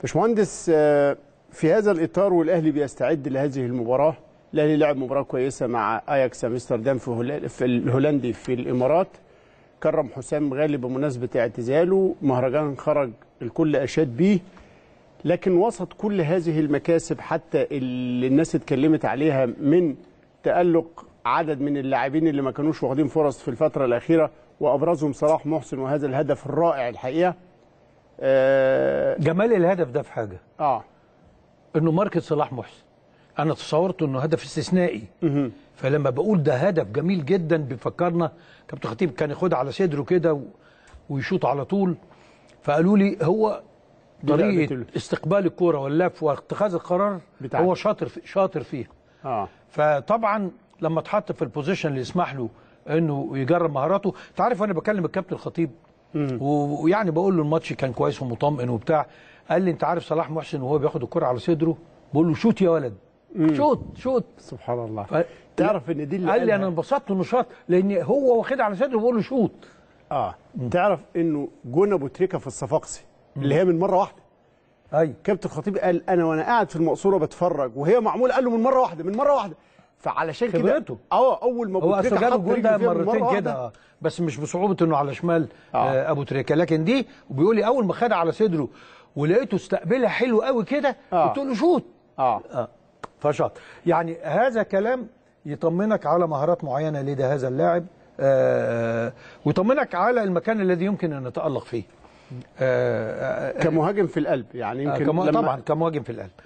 باشمهندس آه، في هذا الإطار والأهلي بيستعد لهذه المباراة الأهلي لعب مباراة كويسة مع أياكس أمستردام في, في الهولندي في الإمارات كرم حسام غالي بمناسبة اعتزاله مهرجان خرج الكل أشاد بيه لكن وسط كل هذه المكاسب حتى اللي الناس اتكلمت عليها من تألق عدد من اللاعبين اللي ما كانوش واخدين فرص في الفترة الأخيرة وأبرزهم صلاح محسن وهذا الهدف الرائع الحقيقة آه جمال الهدف ده في حاجه اه انه ماركة صلاح محسن انا تصورت انه هدف استثنائي مه. فلما بقول ده هدف جميل جدا بيفكرنا كابتن خطيب كان ياخدها على صدره كده ويشوط على طول فقالوا لي هو طريقه استقبال الكوره واللف واتخاذ القرار بتاعك. هو شاطر في شاطر فيها اه فطبعا لما اتحط في البوزيشن اللي يسمح له انه يجرب مهاراته انت عارف وانا بكلم الكابتن الخطيب ويعني بقول له الماتش كان كويس ومطمئن وبتاع قال لي انت عارف صلاح محسن وهو بياخد الكرة على صدره بقول له شوت يا ولد شوت شوت سبحان الله ف... تعرف ان دي اللي قال لي انا انبسطت انه شاط لان هو واخدها على صدره بقول له شوت اه مم. تعرف انه جون ابو تريكه في الصفاقسي اللي هي من مره واحده ايوه كابتن الخطيب قال انا وانا قاعد في المقصوره بتفرج وهي معموله قال له من مره واحده من مره واحده فعلشان كده خبرته اه اول ما هو اصل جاب الجول ده مرتين كده آه، بس مش بصعوبه انه على شمال آه. آه، ابو تريكه لكن دي وبيقول لي اول ما خدها على صدره ولقيته استقبلها حلو قوي كده آه. قلت له شوت اه, آه. فشاط يعني هذا كلام يطمنك على مهارات معينه لدى هذا اللاعب آه, آه، ويطمنك على المكان الذي يمكن ان يتالق فيه آه كمهاجم في القلب يعني يمكن آه كم... لما... طبعا كمهاجم في القلب